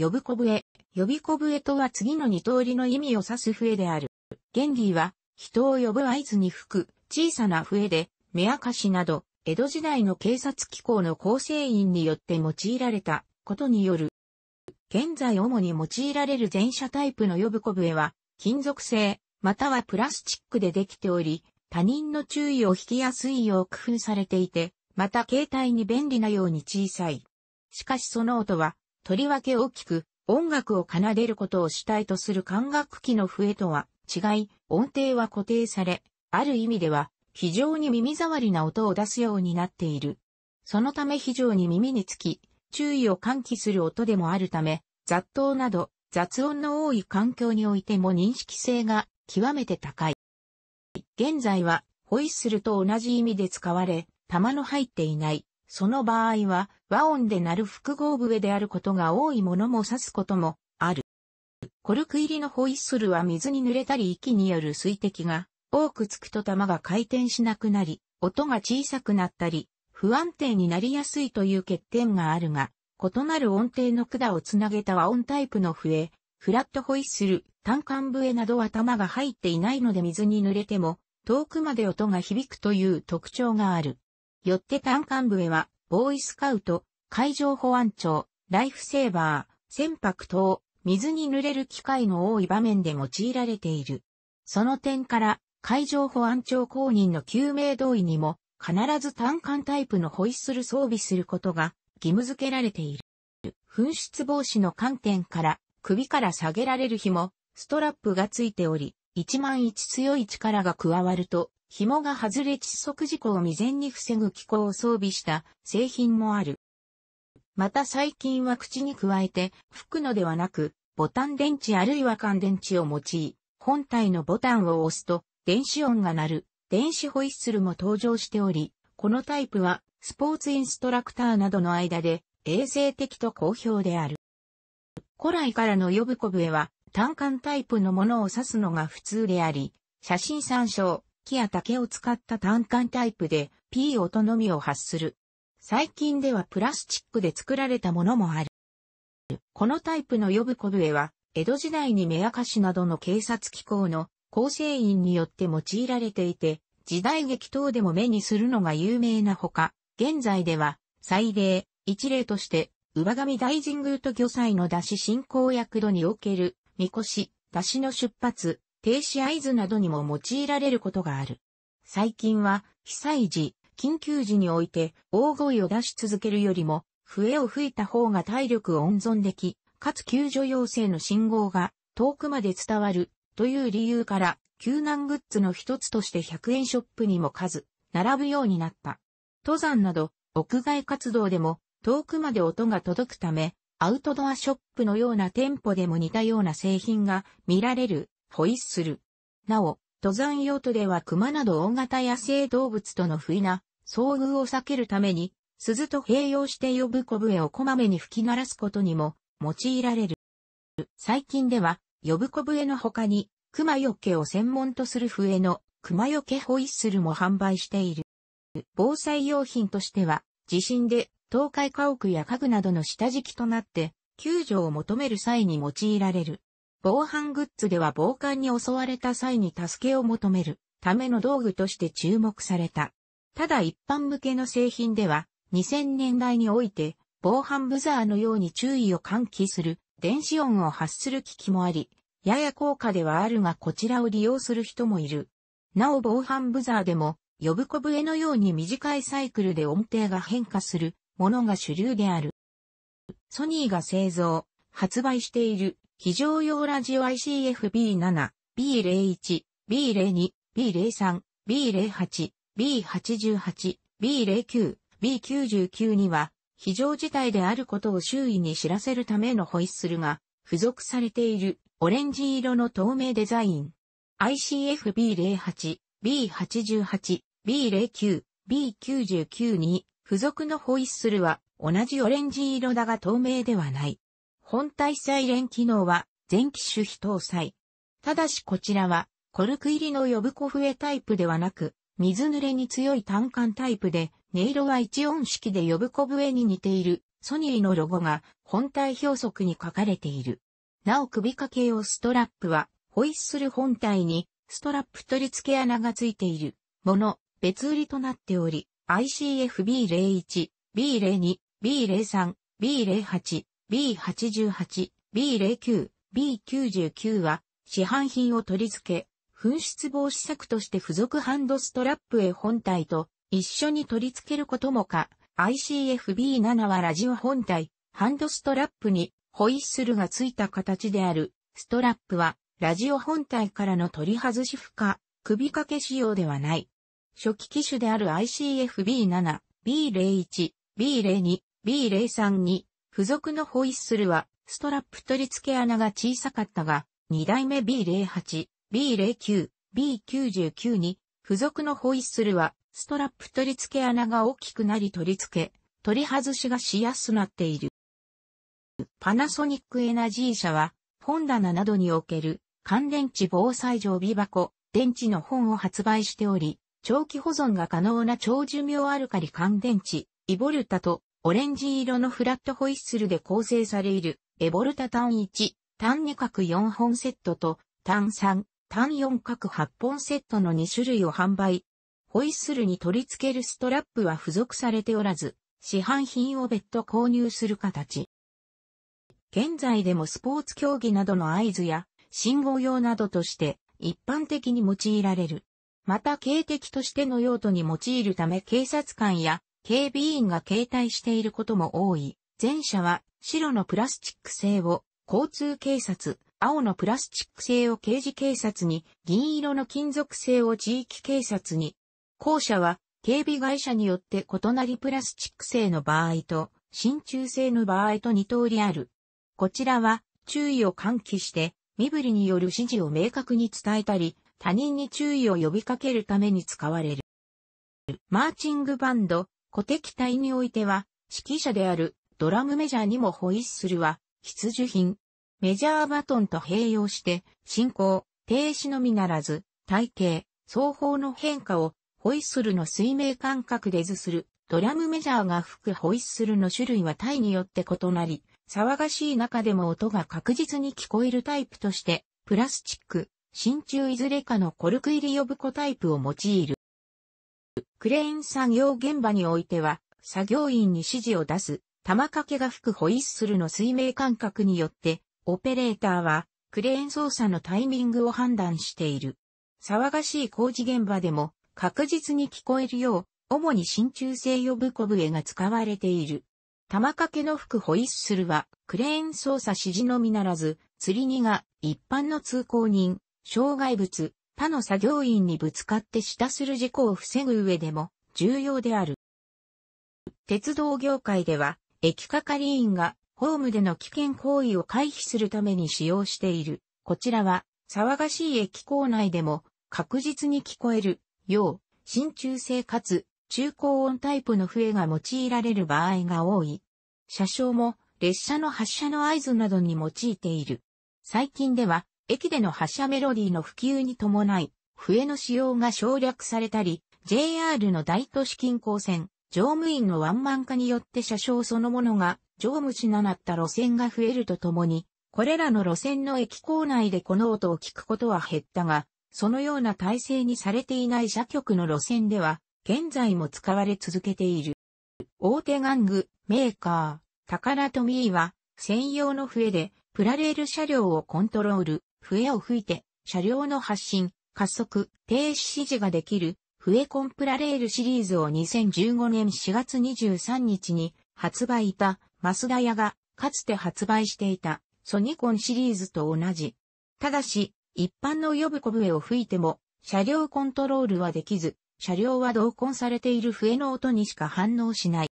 呼ぶ小笛。呼び小笛とは次の二通りの意味を指す笛である。原理は、人を呼ぶ合図に吹く、小さな笛で、目明かしなど、江戸時代の警察機構の構成員によって用いられたことによる。現在主に用いられる前者タイプの呼ぶ小笛は、金属製、またはプラスチックでできており、他人の注意を引きやすいよう工夫されていて、また携帯に便利なように小さい。しかしその音はとりわけ大きく、音楽を奏でることを主体とする管楽器の笛とは違い、音程は固定され、ある意味では非常に耳障りな音を出すようになっている。そのため非常に耳につき、注意を喚起する音でもあるため、雑踏など雑音の多い環境においても認識性が極めて高い。現在はホイッスルと同じ意味で使われ、弾の入っていないその場合は和音で鳴る複合笛であることが多いものも指すこともある。コルク入りのホイッスルは水に濡れたり息による水滴が多くつくと玉が回転しなくなり、音が小さくなったり、不安定になりやすいという欠点があるが、異なる音程の管をつなげた和音タイプの笛、フラットホイッスル、単管笛などは玉が入っていないので水に濡れても、遠くまで音が響くという特徴がある。よって単幹部へは、ボーイスカウト、海上保安庁、ライフセーバー、船舶等、水に濡れる機会の多い場面で用いられている。その点から、海上保安庁公認の救命同意にも、必ず単管タイプのホイッスル装備することが義務付けられている。紛失防止の観点から、首から下げられる日も、ストラップがついており、一万一強い力が加わると、紐が外れ窒息事故を未然に防ぐ機構を装備した製品もある。また最近は口に加えて、吹くのではなく、ボタン電池あるいは乾電池を用い、本体のボタンを押すと、電子音が鳴る、電子ホイッスルも登場しており、このタイプは、スポーツインストラクターなどの間で、衛生的と好評である。古来からの呼ぶ小笛は、単管タイプのものを指すのが普通であり、写真参照、木や竹を使った単管タイプで P 音のみを発する。最近ではプラスチックで作られたものもある。このタイプの呼ぶ小笛は、江戸時代に目明かしなどの警察機構の構成員によって用いられていて、時代劇等でも目にするのが有名なほか、現在では、祭礼、一例として、上上大神宮と魚祭の出し進行役度における、神輿、し、出しの出発、停止合図などにも用いられることがある。最近は、被災時、緊急時において、大声を出し続けるよりも、笛を吹いた方が体力を温存でき、かつ救助要請の信号が遠くまで伝わるという理由から、救難グッズの一つとして100円ショップにも数、並ぶようになった。登山など、屋外活動でも、遠くまで音が届くため、アウトドアショップのような店舗でも似たような製品が見られるホイッスル。なお、登山用途では熊など大型野生動物との不意な遭遇を避けるために、鈴と併用して呼ぶ小笛をこまめに吹き鳴らすことにも用いられる。最近では、呼ぶ小笛の他に、熊よけを専門とする笛の熊よけホイッスルも販売している。防災用品としては、地震で倒壊家屋や家具などの下敷きとなって、救助を求める際に用いられる。防犯グッズでは防寒に襲われた際に助けを求めるための道具として注目された。ただ一般向けの製品では2000年代において防犯ブザーのように注意を喚起する電子音を発する機器もあり、やや高価ではあるがこちらを利用する人もいる。なお防犯ブザーでも呼ぶ小笛のように短いサイクルで音程が変化するものが主流である。ソニーが製造、発売している非常用ラジオ ICFB7、B01、B02、B03、B08、B88、B09、B99 には、非常事態であることを周囲に知らせるためのホイッスルが、付属されている、オレンジ色の透明デザイン。ICFB08、B88、B09、B99 に、付属のホイッスルは、同じオレンジ色だが透明ではない。本体再連機能は全機種非搭載。ただしこちらはコルク入りの呼ぶ子笛タイプではなく、水濡れに強い単管タイプで、音色は一音式で呼ぶ子笛に似ているソニーのロゴが本体表則に書かれている。なお首掛け用ストラップは、ホイッスル本体にストラップ取り付け穴がついているもの、別売りとなっており、ICFB01、B02、B03、B08、B88、B09、B99 は、市販品を取り付け、紛失防止策として付属ハンドストラップへ本体と一緒に取り付けることもか、ICFB7 はラジオ本体、ハンドストラップにホイッスルがついた形である。ストラップはラジオ本体からの取り外し負荷、首掛け仕様ではない。初期機種である ICFB7、B01、B02、b 0 3に付属のホイッスルは、ストラップ取り付け穴が小さかったが、2代目 B08、B09、B99 に、付属のホイッスルは、ストラップ取り付け穴が大きくなり取り付け、取り外しがしやすくなっている。パナソニックエナジー社は、本棚などにおける乾電池防災常備箱、電池の本を発売しており、長期保存が可能な長寿命アルカリ乾電池、イボルタとオレンジ色のフラットホイッスルで構成される、エボルタ単1、単2角4本セットと、単3、単4角8本セットの2種類を販売。ホイッスルに取り付けるストラップは付属されておらず、市販品を別途購入する形。現在でもスポーツ競技などの合図や信号用などとして一般的に用いられる。また警笛としての用途に用いるため警察官や警備員が携帯していることも多い。前者は白のプラスチック製を交通警察、青のプラスチック製を刑事警察に、銀色の金属製を地域警察に。後者は警備会社によって異なりプラスチック製の場合と、真鍮製の場合と二通りある。こちらは注意を喚起して、身振りによる指示を明確に伝えたり、他人に注意を呼びかけるために使われる。マーチングバンド、古敵隊においては、指揮者であるドラムメジャーにもホイッスルは必需品。メジャーバトンと併用して、進行、停止のみならず、体型、双方の変化をホイッスルの水面感覚で図する。ドラムメジャーが吹くホイッスルの種類は体によって異なり、騒がしい中でも音が確実に聞こえるタイプとして、プラスチック、真鍮いずれかのコルク入り呼ぶ子タイプを用いる。クレーン作業現場においては、作業員に指示を出す、玉掛けが吹くホイッスルの水面感覚によって、オペレーターは、クレーン操作のタイミングを判断している。騒がしい工事現場でも、確実に聞こえるよう、主に真鍮製呼ぶ小笛が使われている。玉掛けの吹くホイッスルは、クレーン操作指示のみならず、釣り荷が一般の通行人、障害物、他の作業員にぶつかって下する事故を防ぐ上でも重要である。鉄道業界では、駅係員がホームでの危険行為を回避するために使用している。こちらは、騒がしい駅構内でも確実に聞こえるよう、真鍮製かつ中高音タイプの笛が用いられる場合が多い。車掌も列車の発車の合図などに用いている。最近では駅での発車メロディーの普及に伴い、笛の使用が省略されたり、JR の大都市近郊線、乗務員のワンマン化によって車掌そのものが乗務しななった路線が増えるとともに、これらの路線の駅構内でこの音を聞くことは減ったが、そのような体制にされていない車局の路線では、現在も使われ続けている。大手玩具、メーカー、タカラトミーは、専用の笛で、プラレール車両をコントロール、笛を吹いて、車両の発進、加速、停止指示ができる、笛コンプラレールシリーズを2015年4月23日に発売いた、マスダヤが、かつて発売していた、ソニコンシリーズと同じ。ただし、一般の呼ぶ小笛を吹いても、車両コントロールはできず、車両は同梱されている笛の音にしか反応しない。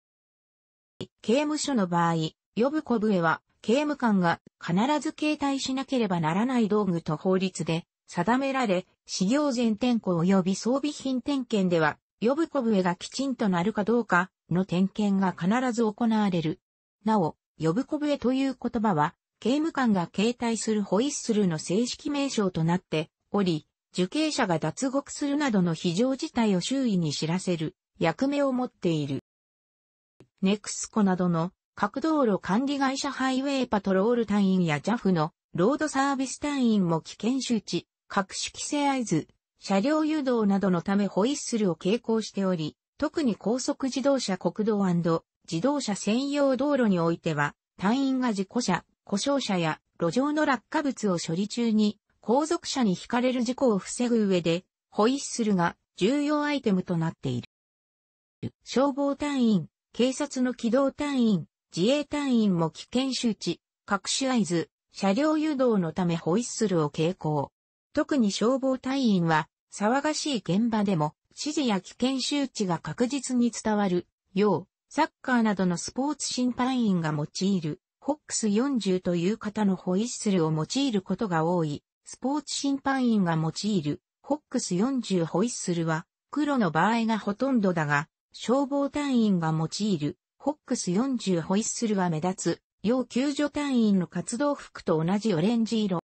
刑務所の場合、呼ぶ小笛は、刑務官が必ず携帯しなければならない道具と法律で定められ、始業前点呼及び装備品点検では、呼ぶ小笛がきちんとなるかどうかの点検が必ず行われる。なお、呼ぶ小笛という言葉は、刑務官が携帯するホイッスルの正式名称となっており、受刑者が脱獄するなどの非常事態を周囲に知らせる役目を持っている。ネクスコなどの各道路管理会社ハイウェイパトロール隊員や JAF のロードサービス隊員も危険周知、各種規制合図、車両誘導などのためホイッスルを携行しており、特に高速自動車国道自動車専用道路においては、隊員が事故車、故障車や路上の落下物を処理中に、後続車に惹かれる事故を防ぐ上で、ホイッスルが重要アイテムとなっている。消防隊員、警察の機動隊員、自衛隊員も危険周知、各種合図、車両誘導のためホイッスルを携行。特に消防隊員は、騒がしい現場でも、指示や危険周知が確実に伝わる、よう、サッカーなどのスポーツ審判員が用いる、ホックス40という型のホイッスルを用いることが多い、スポーツ審判員が用いる、ホックス40ホイッスルは、黒の場合がほとんどだが、消防隊員が用いる、ホックス40ホイッスルは目立つ、要救助隊員の活動服と同じオレンジ色。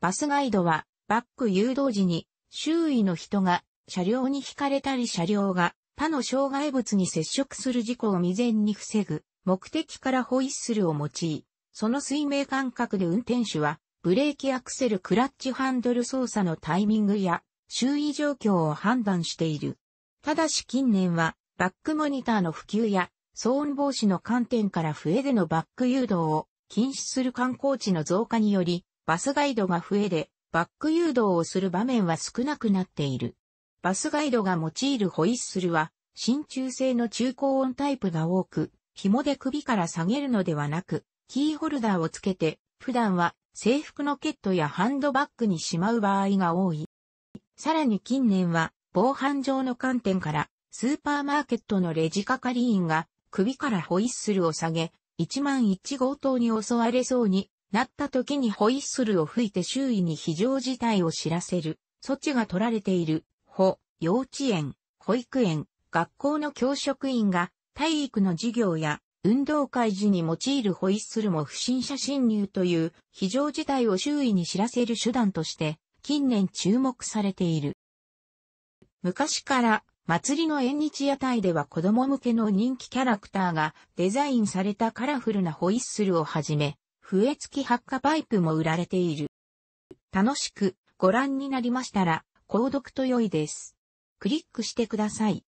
バスガイドは、バック誘導時に、周囲の人が車両に惹かれたり車両が他の障害物に接触する事故を未然に防ぐ、目的からホイッスルを用い、その水明感覚で運転手は、ブレーキアクセルクラッチハンドル操作のタイミングや、周囲状況を判断している。ただし近年は、バックモニターの普及や、騒音防止の観点から笛でのバック誘導を禁止する観光地の増加により、バスガイドが笛でバック誘導をする場面は少なくなっている。バスガイドが用いるホイッスルは、真鍮製の中高音タイプが多く、紐で首から下げるのではなく、キーホルダーをつけて、普段は制服のケットやハンドバッグにしまう場合が多い。さらに近年は、防犯上の観点から、スーパーマーケットのレジ係員が首からホイッスルを下げ、1万1号棟に襲われそうになった時にホイッスルを吹いて周囲に非常事態を知らせる措置が取られている、保、幼稚園、保育園、学校の教職員が体育の授業や運動会時に用いるホイッスルも不審者侵入という非常事態を周囲に知らせる手段として近年注目されている。昔から祭りの縁日屋台では子供向けの人気キャラクターがデザインされたカラフルなホイッスルをはじめ、笛付き発火パイプも売られている。楽しくご覧になりましたら、購読と良いです。クリックしてください。